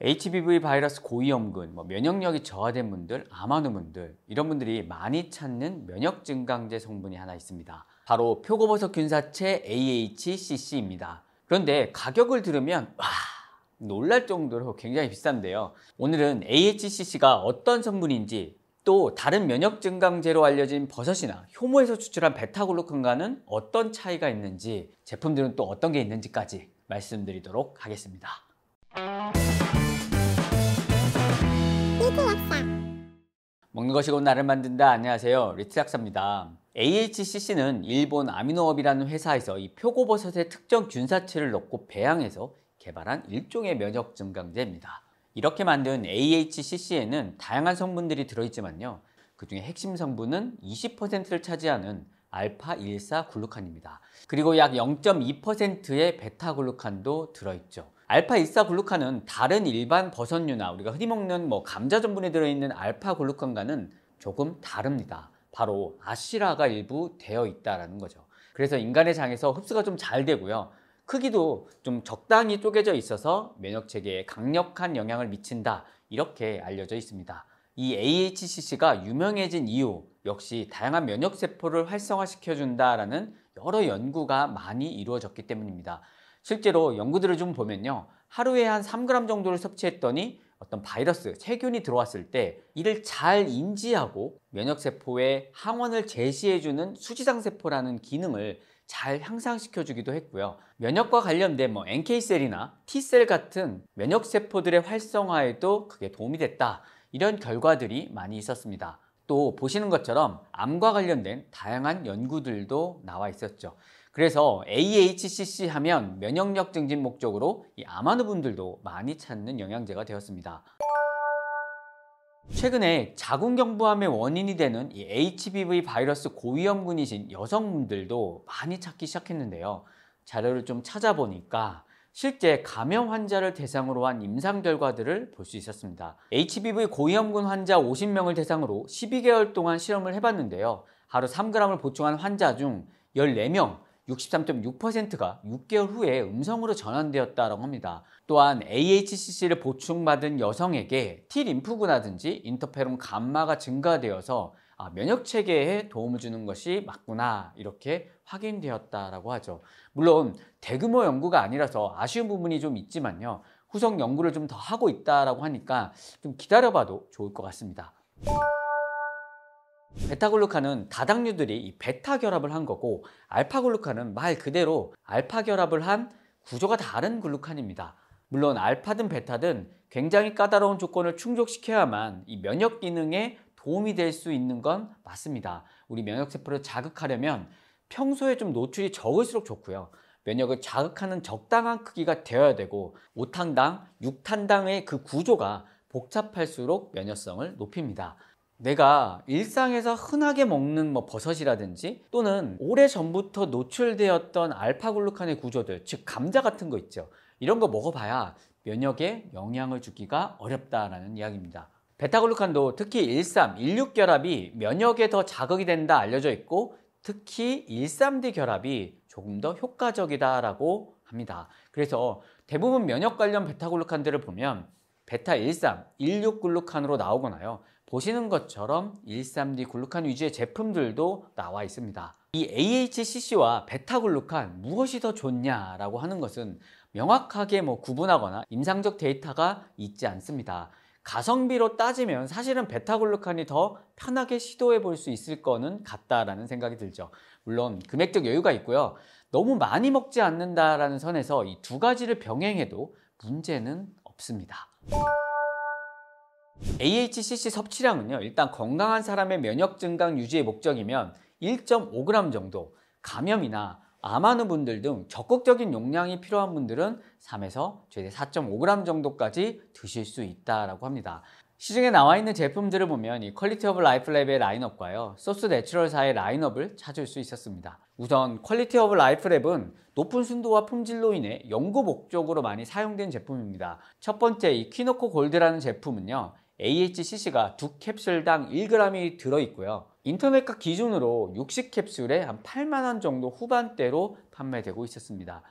HBV 바이러스 고위험군, 뭐 면역력이 저하된 분들, 암환우분들 이런 분들이 많이 찾는 면역 증강제 성분이 하나 있습니다. 바로 표고버섯 균사체 AHCC입니다. 그런데 가격을 들으면 와 놀랄 정도로 굉장히 비싼데요. 오늘은 AHCC가 어떤 성분인지 또 다른 면역 증강제로 알려진 버섯이나 효모에서 추출한 베타글루칸과는 어떤 차이가 있는지 제품들은 또 어떤 게 있는지까지 말씀드리도록 하겠습니다. 먹는 것이 곧 나를 만든다. 안녕하세요. 리트 락사입니다 AHCC는 일본 아미노업이라는 회사에서 이 표고버섯의 특정 균사체를 넣고 배양해서 개발한 일종의 면역 증강제입니다. 이렇게 만든 AHCC에는 다양한 성분들이 들어있지만요. 그 중에 핵심 성분은 20%를 차지하는 알파 1 4글루칸입니다 그리고 약 0.2%의 베타글루칸도 들어있죠. 알파 이사글루칸은 다른 일반 버섯류나 우리가 흔히 먹는 뭐 감자 전분에 들어있는 알파 글루칸과는 조금 다릅니다. 바로 아시라가 일부 되어 있다는 거죠. 그래서 인간의 장에서 흡수가 좀 잘 되고요. 크기도 좀 적당히 쪼개져 있어서 면역 체계에 강력한 영향을 미친다 이렇게 알려져 있습니다. 이 AHCC가 유명해진 이유 역시 다양한 면역 세포를 활성화시켜 준다라는 여러 연구가 많이 이루어졌기 때문입니다. 실제로 연구들을 좀 보면요. 하루에 한 3g 정도를 섭취했더니 어떤 바이러스, 세균이 들어왔을 때 이를 잘 인지하고 면역세포에 항원을 제시해주는 수지상세포라는 기능을 잘 향상시켜주기도 했고요. 면역과 관련된 뭐 NK셀이나 T셀 같은 면역세포들의 활성화에도 그게 도움이 됐다. 이런 결과들이 많이 있었습니다. 또 보시는 것처럼 암과 관련된 다양한 연구들도 나와 있었죠. 그래서 AHCC 하면 면역력 증진 목적으로 이 암환우 분들도 많이 찾는 영양제가 되었습니다. 최근에 자궁경부암의 원인이 되는 이 HBV 바이러스 고위험군이신 여성분들도 많이 찾기 시작했는데요. 자료를 좀 찾아보니까 실제 감염 환자를 대상으로 한 임상 결과들을 볼 수 있었습니다. HBV 고위험군 환자 50명을 대상으로 12개월 동안 실험을 해봤는데요. 하루 3g을 보충한 환자 중 14명, 63.6%가 6개월 후에 음성으로 전환되었다고 합니다. 또한 AHCC를 보충받은 여성에게 T림프구나든지 인터페론 감마가 증가되어서 아, 면역 체계에 도움을 주는 것이 맞구나 이렇게 확인되었다라고 하죠. 물론 대규모 연구가 아니라서 아쉬운 부분이 좀 있지만요. 후속 연구를 좀 더 하고 있다라고 하니까 좀 기다려봐도 좋을 것 같습니다. 베타글루칸은 다당류들이 이 베타 결합을 한 거고 알파글루칸은 말 그대로 알파 결합을 한 구조가 다른 글루칸입니다. 물론 알파든 베타든 굉장히 까다로운 조건을 충족시켜야만 이 면역 기능에 도움이 될 수 있는 건 맞습니다. 우리 면역세포를 자극하려면 평소에 좀 노출이 적을수록 좋고요. 면역을 자극하는 적당한 크기가 되어야 되고 5탄당, 6탄당의 그 구조가 복잡할수록 면역성을 높입니다. 내가 일상에서 흔하게 먹는 뭐 버섯이라든지 또는 오래 전부터 노출되었던 알파글루칸의 구조들, 즉 감자 같은 거 있죠. 이런 거 먹어봐야 면역에 영향을 주기가 어렵다라는 이야기입니다. 베타글루칸도 특히 13, 16 결합이 면역에 더 자극이 된다 알려져 있고 특히 13D 결합이 조금 더 효과적이다라고 합니다. 그래서 대부분 면역 관련 베타글루칸들을 보면 베타 13, 16 글루칸으로 나오거나요. 보시는 것처럼 13D 글루칸 위주의 제품들도 나와 있습니다. 이 AHCC와 베타글루칸 무엇이 더 좋냐라고 하는 것은 명확하게 뭐 구분하거나 임상적 데이터가 있지 않습니다. 가성비로 따지면 사실은 베타글루칸이 더 편하게 시도해 볼 수 있을 거는 같다라는 생각이 들죠. 물론 금액적 여유가 있고요. 너무 많이 먹지 않는다라는 선에서 이 두 가지를 병행해도 문제는 없습니다. AHCC 섭취량은요. 일단 건강한 사람의 면역 증강 유지의 목적이면 1.5g 정도 감염이나 암환는 분들 등 적극적인 용량이 필요한 분들은 3에서 최대 4.5g 정도까지 드실 수 있다라고 합니다. 시중에 나와 있는 제품들을 보면 이 퀄리티 오브 라이프 랩의 라인업과요 소스 내추럴사의 라인업을 찾을 수 있었습니다. 우선 퀄리티 오브 라이프 랩은 높은 순도와 품질로 인해 연구 목적으로 많이 사용된 제품입니다. 첫 번째 이 퀴노코 골드라는 제품은요 AHCC가 두 캡슐당 1g이 들어있고요. 인터넷가 기준으로 60캡슐에 한 8만원 정도 후반대로 판매되고 있었습니다.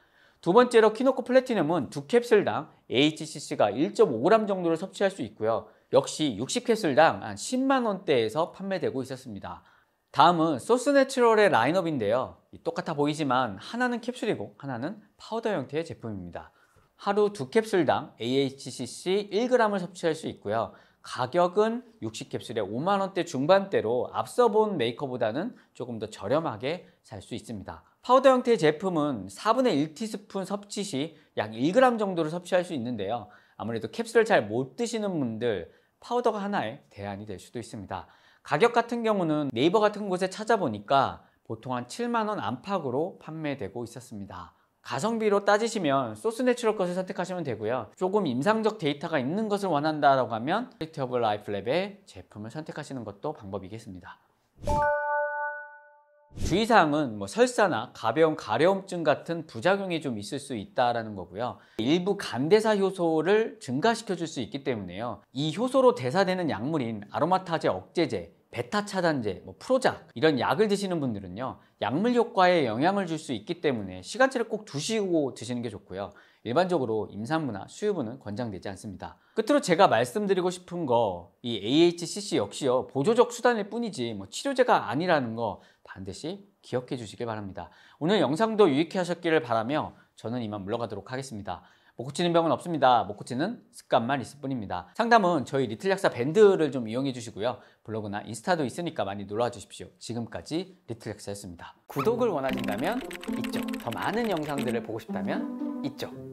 두 번째로 키노코 플래티넘은 두 캡슐당 h c c 가 1.5g 정도를 섭취할 수 있고요. 역시 60캡슐당 한 10만원대에서 판매되고 있었습니다. 다음은 소스 내추럴의 라인업인데요. 똑같아 보이지만 하나는 캡슐이고 하나는 파우더 형태의 제품입니다. 하루 두 캡슐당 AHCC 1g을 섭취할 수 있고요. 가격은 60캡슐에 5만원대 중반대로 앞서 본 메이커보다는 조금 더 저렴하게 살 수 있습니다. 파우더 형태의 제품은 4분의 1티스푼 섭취 시 약 1g 정도를 섭취할 수 있는데요. 아무래도 캡슐을 잘 못 드시는 분들 파우더가 하나의 대안이 될 수도 있습니다. 가격 같은 경우는 네이버 같은 곳에 찾아보니까 보통 한 7만원 안팎으로 판매되고 있었습니다. 가성비로 따지시면 소스 내추럴 것을 선택하시면 되고요 조금 임상적 데이터가 있는 것을 원한다라고 하면 퀄리터블라이플 랩의 제품을 선택하시는 것도 방법이겠습니다 주의사항은 뭐 설사나 가벼운 가려움증 같은 부작용이 좀 있을 수 있다라는 거고요. 일부 간대사 효소를 증가시켜 줄 수 있기 때문에요. 이 효소로 대사되는 약물인 아로마타제 억제제 베타 차단제, 뭐 프로작 이런 약을 드시는 분들은요 약물 효과에 영향을 줄 수 있기 때문에 시간차를 꼭 두시고 드시는 게 좋고요 일반적으로 임산부나 수유부는 권장되지 않습니다 끝으로 제가 말씀드리고 싶은 거 이 AHCC 역시요 보조적 수단일 뿐이지 뭐 치료제가 아니라는 거 반드시 기억해 주시길 바랍니다 오늘 영상도 유익해 하셨기를 바라며 저는 이만 물러가도록 하겠습니다 못 고치는 병은 없습니다. 못 고치는 습관만 있을 뿐입니다. 상담은 저희 리틀 약사 밴드를 좀 이용해 주시고요. 블로그나 인스타도 있으니까 많이 놀러와 주십시오. 지금까지 리틀 약사였습니다. 구독을 원하신다면 이쪽, 더 많은 영상들을 보고 싶다면 이쪽